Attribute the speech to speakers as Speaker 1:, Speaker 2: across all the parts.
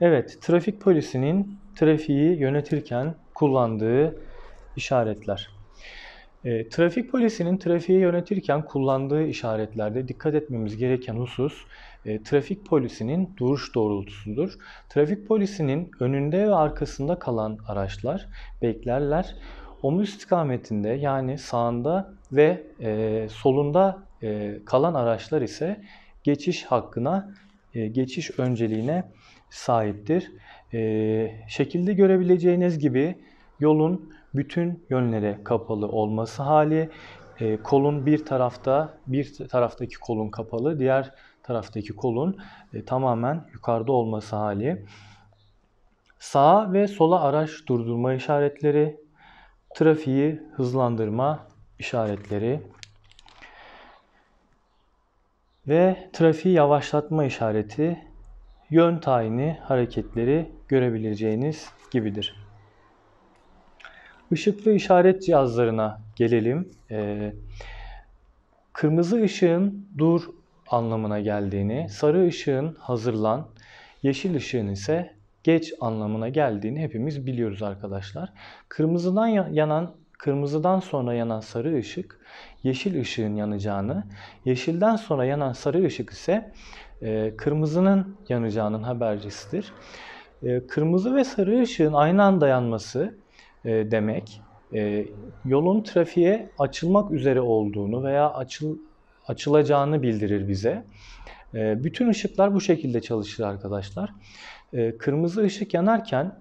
Speaker 1: Evet, trafik polisinin trafiği yönetirken kullandığı işaretler. E, trafik polisinin trafiği yönetirken kullandığı işaretlerde dikkat etmemiz gereken husus e, trafik polisinin duruş doğrultusudur. Trafik polisinin önünde ve arkasında kalan araçlar beklerler. Omuz istikametinde yani sağında ve e, solunda e, kalan araçlar ise geçiş hakkına e, geçiş önceliğine sahiptir. E, şekilde görebileceğiniz gibi yolun bütün yönlere kapalı olması hali, e, kolun bir tarafta, bir taraftaki kolun kapalı, diğer taraftaki kolun tamamen yukarıda olması hali. Sağa ve sola araç durdurma işaretleri, trafiği hızlandırma işaretleri ve trafiği yavaşlatma işareti, yön tayini hareketleri görebileceğiniz gibidir. Işıklı işaret cihazlarına gelelim. Ee, kırmızı ışığın dur anlamına geldiğini, sarı ışığın hazırlan, yeşil ışığın ise geç anlamına geldiğini hepimiz biliyoruz arkadaşlar. Kırmızıdan yanan kırmızıdan sonra yanan sarı ışık yeşil ışığın yanacağını, yeşilden sonra yanan sarı ışık ise e, kırmızının yanacağının habercisidir. E, kırmızı ve sarı ışığın aynı anda yanması e, demek e, yolun trafiğe açılmak üzere olduğunu veya açıl açılacağını bildirir bize. E, bütün ışıklar bu şekilde çalışır arkadaşlar. E, kırmızı ışık yanarken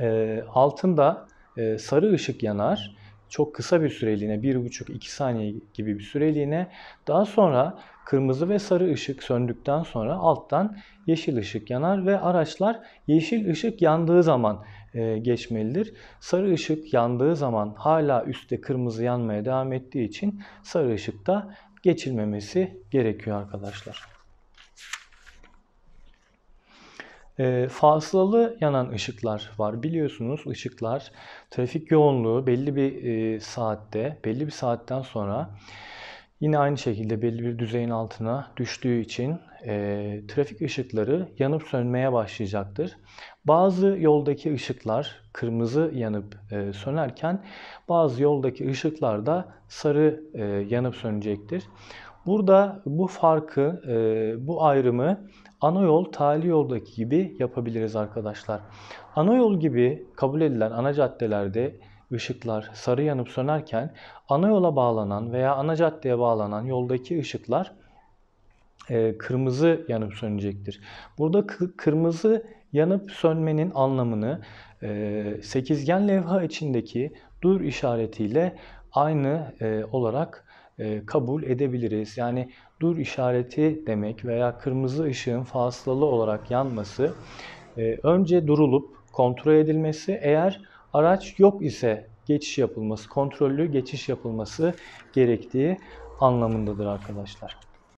Speaker 1: e, altında ee, sarı ışık yanar. Çok kısa bir süreliğine 1,5-2 saniye gibi bir süreliğine. Daha sonra kırmızı ve sarı ışık söndükten sonra alttan yeşil ışık yanar ve araçlar yeşil ışık yandığı zaman e, geçmelidir. Sarı ışık yandığı zaman hala üstte kırmızı yanmaya devam ettiği için sarı ışıkta geçilmemesi gerekiyor arkadaşlar. E, ee, fazlalı yanan ışıklar var. Biliyorsunuz ışıklar trafik yoğunluğu belli bir e, saatte, belli bir saatten sonra yine aynı şekilde belli bir düzeyin altına düştüğü için e, trafik ışıkları yanıp sönmeye başlayacaktır. Bazı yoldaki ışıklar kırmızı yanıp e, sönerken bazı yoldaki ışıklar da sarı e, yanıp sönecektir. Burada bu farkı, e, bu ayrımı ana yol, tali yoldaki gibi yapabiliriz arkadaşlar. Ana yol gibi kabul edilen ana caddelerde ışıklar sarı yanıp sönerken ana yola bağlanan veya ana caddeye bağlanan yoldaki ışıklar e, kırmızı yanıp sönecektir. Burada kırmızı yanıp sönmenin anlamını e, sekizgen levha içindeki dur işaretiyle aynı olarak e, kabul edebiliriz. Yani dur işareti demek veya kırmızı ışığın faslalı olarak yanması e, önce durulup kontrol edilmesi eğer araç yok ise geçiş yapılması, kontrollü geçiş yapılması gerektiği anlamındadır arkadaşlar.